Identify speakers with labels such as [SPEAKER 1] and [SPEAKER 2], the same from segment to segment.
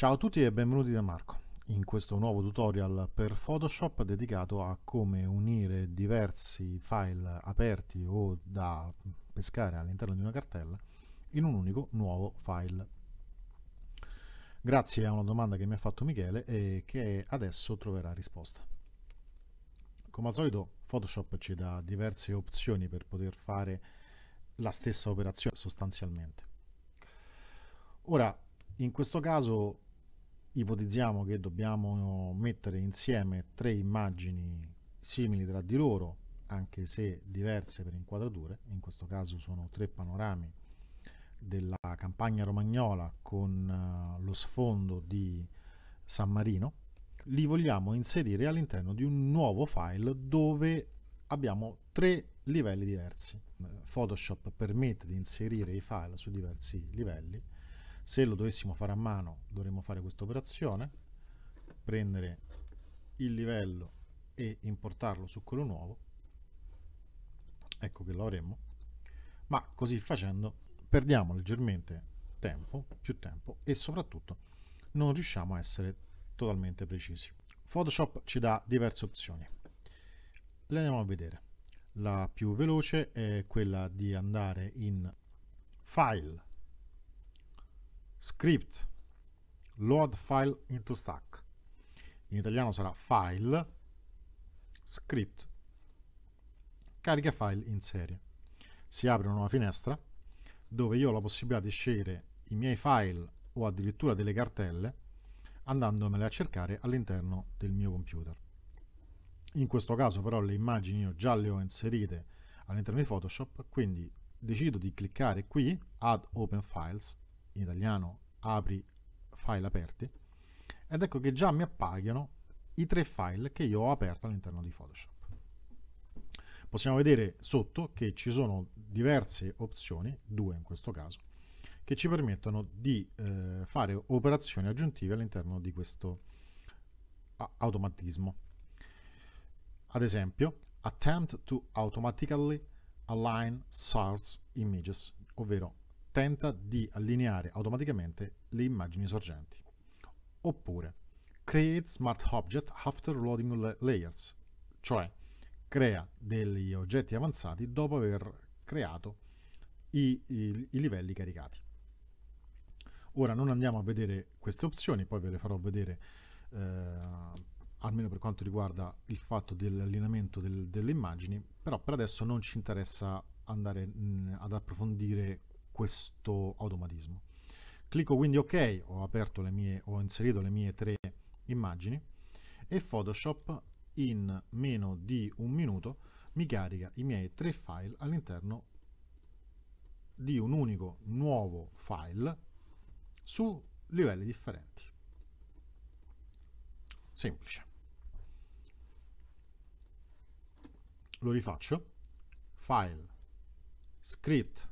[SPEAKER 1] Ciao a tutti e benvenuti da Marco. In questo nuovo tutorial per Photoshop dedicato a come unire diversi file aperti o da pescare all'interno di una cartella in un unico nuovo file. Grazie a una domanda che mi ha fatto Michele e che adesso troverà risposta. Come al solito Photoshop ci dà diverse opzioni per poter fare la stessa operazione sostanzialmente. Ora, in questo caso ipotizziamo che dobbiamo mettere insieme tre immagini simili tra di loro, anche se diverse per inquadrature, in questo caso sono tre panorami della campagna romagnola con eh, lo sfondo di San Marino, li vogliamo inserire all'interno di un nuovo file dove abbiamo tre livelli diversi. Photoshop permette di inserire i file su diversi livelli se lo dovessimo fare a mano dovremmo fare questa operazione prendere il livello e importarlo su quello nuovo ecco che lo avremmo ma così facendo perdiamo leggermente tempo più tempo e soprattutto non riusciamo a essere totalmente precisi Photoshop ci dà diverse opzioni le andiamo a vedere la più veloce è quella di andare in file script load file into stack in italiano sarà file script carica file in serie si apre una nuova finestra dove io ho la possibilità di scegliere i miei file o addirittura delle cartelle andandomele a cercare all'interno del mio computer in questo caso però le immagini io già le ho inserite all'interno di Photoshop quindi decido di cliccare qui Add Open Files in italiano apri file aperti, ed ecco che già mi appaiono i tre file che io ho aperto all'interno di Photoshop. Possiamo vedere sotto che ci sono diverse opzioni, due in questo caso, che ci permettono di eh, fare operazioni aggiuntive all'interno di questo automatismo. Ad esempio, attempt to automatically align source images, ovvero tenta di allineare automaticamente le immagini sorgenti. Oppure create smart object after loading layers, cioè crea degli oggetti avanzati dopo aver creato i, i, i livelli caricati. Ora non andiamo a vedere queste opzioni, poi ve le farò vedere eh, almeno per quanto riguarda il fatto dell'allineamento del, delle immagini, però per adesso non ci interessa andare mh, mm, ad approfondire questo automatismo. Clicco quindi ok, ho aperto le mie, ho inserito le mie tre immagini e Photoshop in meno di un minuto mi carica i miei tre file all'interno di un unico nuovo file su livelli differenti. Semplice. Lo rifaccio. File, script,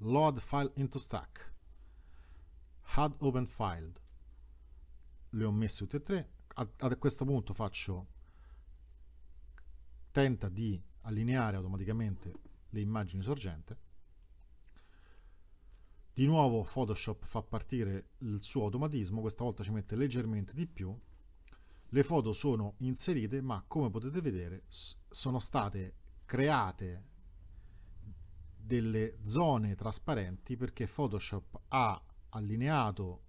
[SPEAKER 1] load file into stack, add open file, le ho messe tutte e tre, a, a questo punto faccio, tenta di allineare automaticamente le immagini sorgente, di nuovo Photoshop fa partire il suo automatismo, questa volta ci mette leggermente di più, le foto sono inserite ma come potete vedere sono state create delle zone trasparenti perché Photoshop ha allineato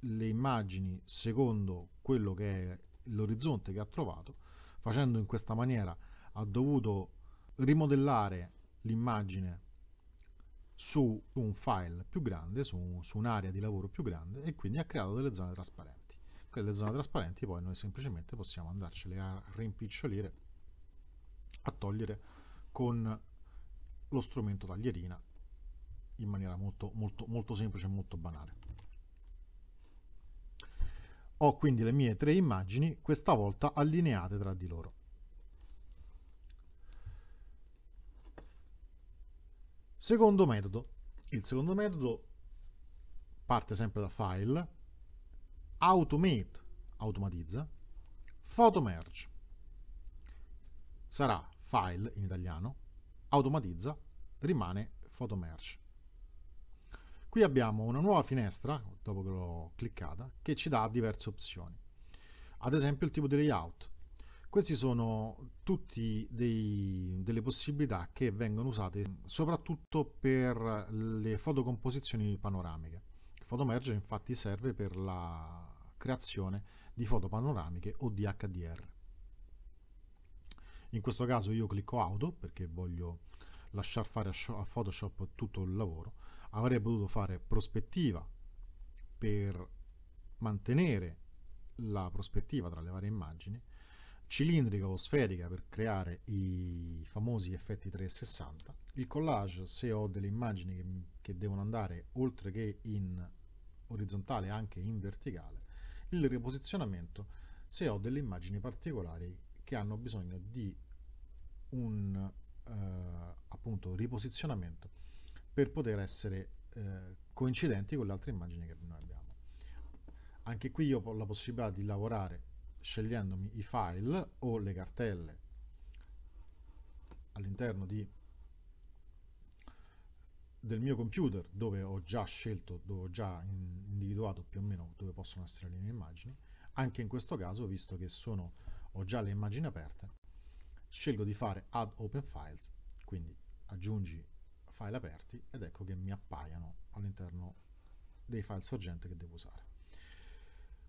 [SPEAKER 1] le immagini secondo quello che è l'orizzonte che ha trovato facendo in questa maniera ha dovuto rimodellare l'immagine su un file più grande, su, su un'area di lavoro più grande e quindi ha creato delle zone trasparenti. Quelle zone trasparenti poi noi semplicemente possiamo andarcele a rimpicciolire, a togliere con lo strumento taglierina in maniera molto, molto, molto semplice e molto banale. Ho quindi le mie tre immagini, questa volta allineate tra di loro. Secondo metodo. Il secondo metodo parte sempre da file, automate, automatizza, photo merge. Sarà file in italiano, automatizza, rimane Photo Merge. Qui abbiamo una nuova finestra, dopo che l'ho cliccata, che ci dà diverse opzioni. Ad esempio il tipo di layout. Questi sono tutti dei, delle possibilità che vengono usate soprattutto per le fotocomposizioni panoramiche. Il photomerge infatti serve per la creazione di foto panoramiche o di HDR in questo caso io clicco auto perché voglio lasciare fare a Photoshop tutto il lavoro avrei potuto fare prospettiva per mantenere la prospettiva tra le varie immagini cilindrica o sferica per creare i famosi effetti 360 il collage se ho delle immagini che, che devono andare oltre che in orizzontale anche in verticale il riposizionamento se ho delle immagini particolari che hanno bisogno di un eh, appunto riposizionamento per poter essere eh, coincidenti con le altre immagini che noi abbiamo. Anche qui io ho la possibilità di lavorare scegliendomi i file o le cartelle all'interno del mio computer dove ho già scelto, dove ho già individuato più o meno dove possono essere le mie immagini, anche in questo caso visto che sono ho già le immagini aperte, scelgo di fare Add Open Files, quindi aggiungi file aperti ed ecco che mi appaiono all'interno dei file sorgente che devo usare.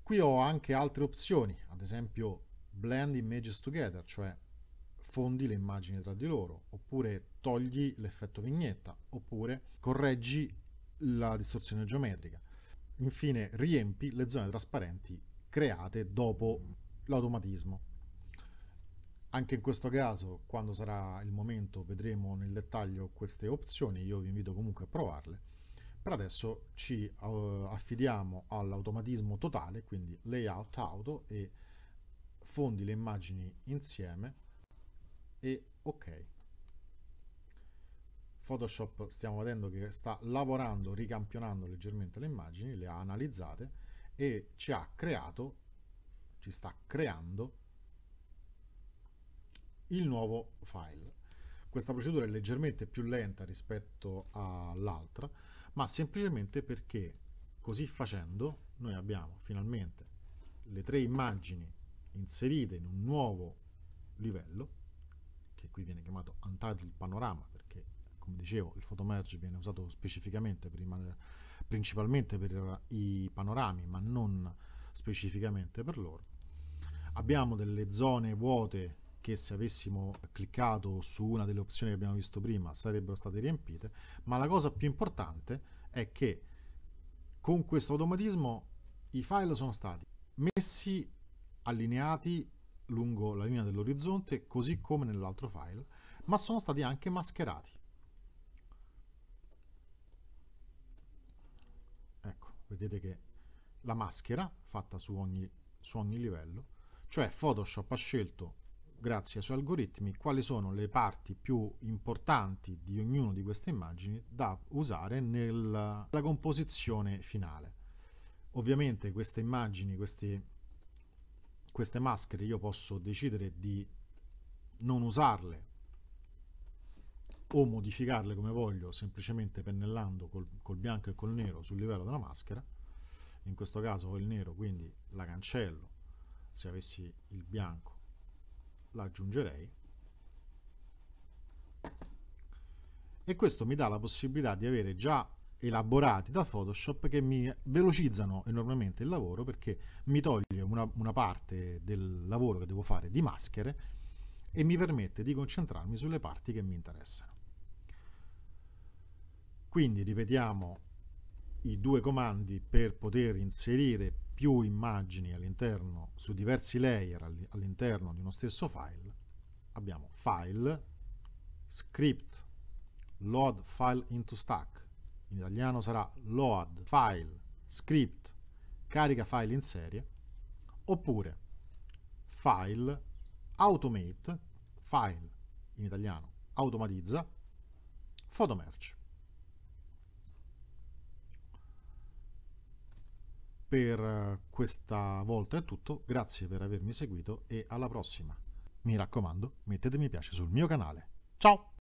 [SPEAKER 1] Qui ho anche altre opzioni, ad esempio Blend Images Together, cioè fondi le immagini tra di loro, oppure togli l'effetto vignetta, oppure correggi la distorsione geometrica. Infine riempi le zone trasparenti create dopo l'automatismo. Anche in questo caso, quando sarà il momento, vedremo nel dettaglio queste opzioni, io vi invito comunque a provarle. Per adesso ci eh, affidiamo all'automatismo totale, quindi layout auto e fondi le immagini insieme e ok. Photoshop stiamo vedendo che sta lavorando, ricampionando leggermente le immagini, le ha analizzate e ci ha creato, ci sta creando il nuovo file. Questa procedura è leggermente più lenta rispetto all'altra, ma semplicemente perché così facendo noi abbiamo finalmente le tre immagini inserite in un nuovo livello, che qui viene chiamato Untitled Panorama, perché come dicevo il photomerge viene usato specificamente prima, principalmente per i panorami, ma non specificamente per loro. Abbiamo delle zone vuote che se avessimo cliccato su una delle opzioni che abbiamo visto prima sarebbero state riempite, ma la cosa più importante è che con questo automatismo i file sono stati messi allineati lungo la linea dell'orizzonte così come nell'altro file, ma sono stati anche mascherati. Ecco, vedete che la maschera fatta su ogni, su ogni livello, cioè Photoshop ha scelto grazie ai suoi algoritmi, quali sono le parti più importanti di ognuna di queste immagini da usare nella composizione finale. Ovviamente queste immagini, queste, queste maschere, io posso decidere di non usarle o modificarle come voglio semplicemente pennellando col, col bianco e col nero sul livello della maschera in questo caso ho il nero quindi la cancello se avessi il bianco l'aggiungerei e questo mi dà la possibilità di avere già elaborati da Photoshop che mi velocizzano enormemente il lavoro perché mi toglie una, una parte del lavoro che devo fare di maschere e mi permette di concentrarmi sulle parti che mi interessano. Quindi ripetiamo i due comandi per poter inserire più immagini all'interno, su diversi layer all'interno di uno stesso file, abbiamo file, script, load file into stack, in italiano sarà load file, script, carica file in serie, oppure file, automate, file, in italiano automatizza, photomerge. Per eh, questa volta è tutto, grazie per avermi seguito e alla prossima. Mi raccomando, mettete mi piace sul mio canale. Ciao!